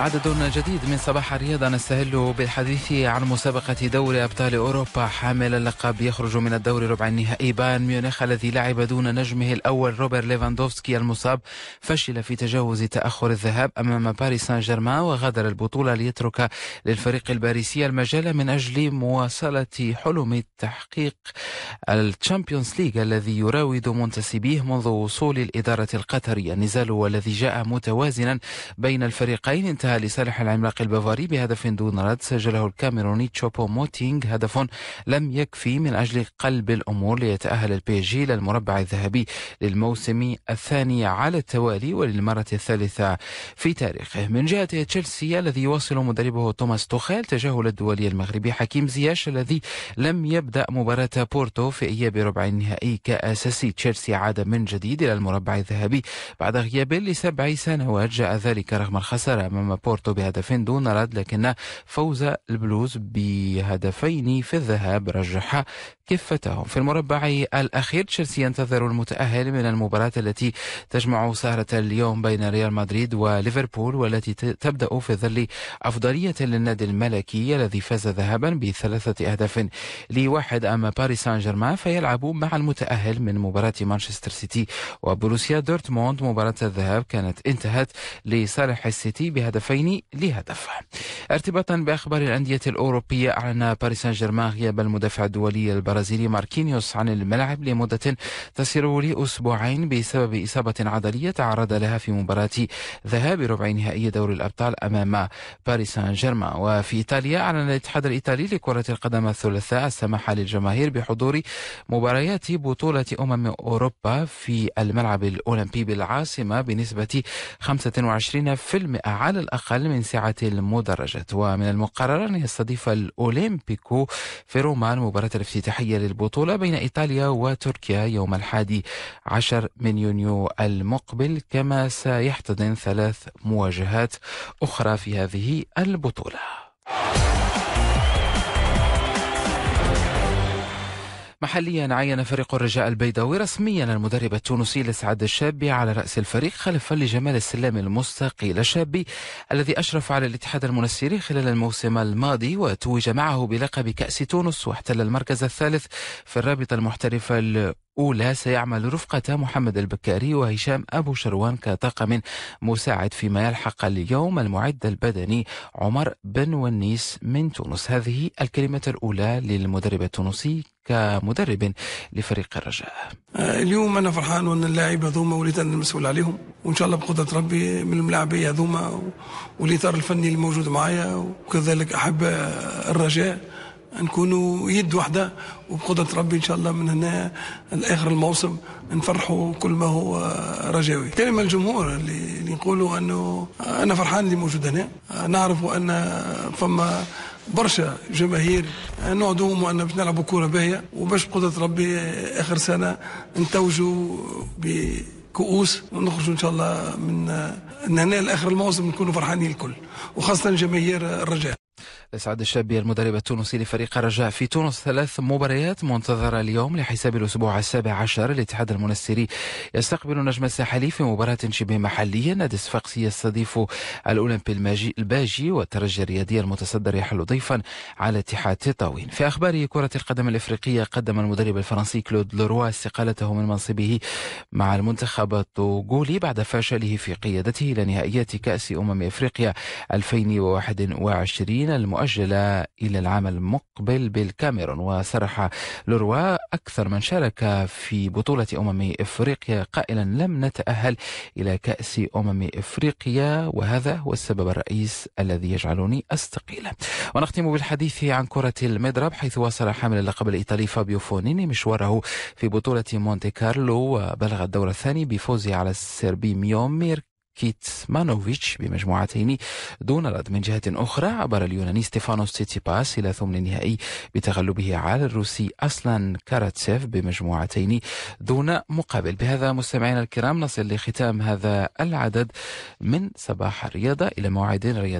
عدد جديد من صباح الرياضة نستهل بالحديث عن مسابقة دوري أبطال أوروبا حامل اللقب يخرج من الدور ربع النهائي بايرن ميونخ الذي لعب دون نجمه الأول روبر ليفاندوفسكي المصاب فشل في تجاوز تأخر الذهاب أمام باريس سان جيرمان وغادر البطولة ليترك للفريق الباريسي المجال من أجل مواصلة حلم تحقيق الشامبيونز ليج الذي يراود منتسبيه منذ وصول الإدارة القطرية النزال والذي جاء متوازنا بين الفريقين انتهى انتهى لصالح العملاق البافاري بهدف دون رد سجله الكاميروني تشوبو موتينغ هدف لم يكفي من أجل قلب الأمور ليتأهل البي جي للمربع الذهبي للموسم الثاني على التوالي وللمرة الثالثة في تاريخه من جهته تشيلسي الذي يواصل مدربه توماس توخيل تجاهل الدولي المغربي حكيم زياش الذي لم يبدأ مباراة بورتو في إياب ربع النهائي كأساسي تشيلسي عاد من جديد إلى المربع الذهبي بعد غياب لسبع سنوات جاء ذلك رغم الخسارة أمام أمام بورتو بهدفين دون رد لكن فوز البلوز بهدفين في الذهاب رجح كفتهم في المربع الأخير تشيلسي ينتظر المتأهل من المباراة التي تجمع سهرة اليوم بين ريال مدريد وليفربول والتي تبدأ في ظل أفضلية للنادي الملكي الذي فاز ذهابا بثلاثة أهداف لواحد أما باريس سان جيرمان فيلعب مع المتأهل من مباراة مانشستر سيتي وبروسيا دورتموند مباراة الذهاب كانت انتهت لصالح السيتي بهدف هدفين لهدف ارتباطا باخبار الانديه الاوروبيه اعلن باريس سان جيرمان غياب المدافع الدولي البرازيلي ماركينيوس عن الملعب لمده تصل لاسبوعين بسبب اصابه عضليه تعرض لها في مباراه ذهاب ربع نهائي دوري الابطال امام باريس سان جيرمان وفي ايطاليا اعلن الاتحاد الايطالي لكره القدم الثلاثاء السماح للجماهير بحضور مباريات بطوله امم اوروبا في الملعب الاولمبي بالعاصمه بنسبه 25% على الاقل من سعه المدرجه الفاتت ومن المقرر أن يستضيف الأولمبيكو في روما المباراة الافتتاحية للبطولة بين إيطاليا وتركيا يوم الحادي عشر من يونيو المقبل كما سيحتضن ثلاث مواجهات أخرى في هذه البطولة محليا عين فريق الرجاء البيضاوي رسميا المدرب التونسي لسعد الشابي على رأس الفريق خلفا لجمال السلام المستقيل الشابي الذي أشرف على الاتحاد المنسيري خلال الموسم الماضي وتوج معه بلقب كأس تونس واحتل المركز الثالث في الرابطة المحترفة الأولى سيعمل رفقة محمد البكاري وهشام أبو شروان كطاقم مساعد فيما يلحق اليوم المعد البدني عمر بن ونيس من تونس هذه الكلمة الأولى للمدرب التونسي كمدرب لفريق الرجاء اليوم انا فرحان وان اللاعب هذوما وليت انا المسؤول عليهم وان شاء الله بقدره ربي من الملاعبيه هذوما والاطار الفني الموجود معايا وكذلك احب الرجاء نكونوا يد واحده وبقدره ربي ان شاء الله من هنا لاخر الموسم نفرحوا كل ما هو رجاوي كلمه الجمهور اللي, نقولوا انه انا فرحان اللي موجود هنا نعرف ان فما برشا جماهير نقعدوا وانا باش نلعبوا كوره باهيه وباش بقدره ربي اخر سنه نتوجوا بكؤوس ونخرجوا ان شاء الله من هنا لاخر الموسم نكونوا فرحانين الكل وخاصه جماهير الرجاء اسعد الشابي المدرب التونسي لفريق الرجاء في تونس ثلاث مباريات منتظرة اليوم لحساب الأسبوع السابع عشر الاتحاد المنستيري يستقبل النجم الساحلي في مباراة شبه محلية نادي الصفاقسي يستضيف الأولمبي الباجي والترجي الرياضي المتصدر يحل ضيفا على اتحاد تطاوين في أخبار كرة القدم الإفريقية قدم المدرب الفرنسي كلود لوروا استقالته من منصبه مع المنتخب الطوغولي بعد فشله في قيادته إلى نهائيات كأس أمم إفريقيا 2021 من المؤجلة إلى العام المقبل بالكاميرون وصرح لوروا أكثر من شارك في بطولة أمم إفريقيا قائلا لم نتأهل إلى كأس أمم إفريقيا وهذا هو السبب الرئيس الذي يجعلني أستقيل ونختم بالحديث عن كرة المضرب حيث واصل حامل اللقب الإيطالي فابيو فونيني مشواره في بطولة مونتي كارلو وبلغ الدور الثاني بفوزه على السربي ميومير كيت مانوفيتش بمجموعتين دون رد من جهة أخرى عبر اليوناني ستيفانوس تيتيباس إلى ثمن نهائي بتغلبه على الروسي أسلان كاراتسيف بمجموعتين دون مقابل بهذا مستمعينا الكرام نصل لختام هذا العدد من صباح الرياضة إلى موعد رياضي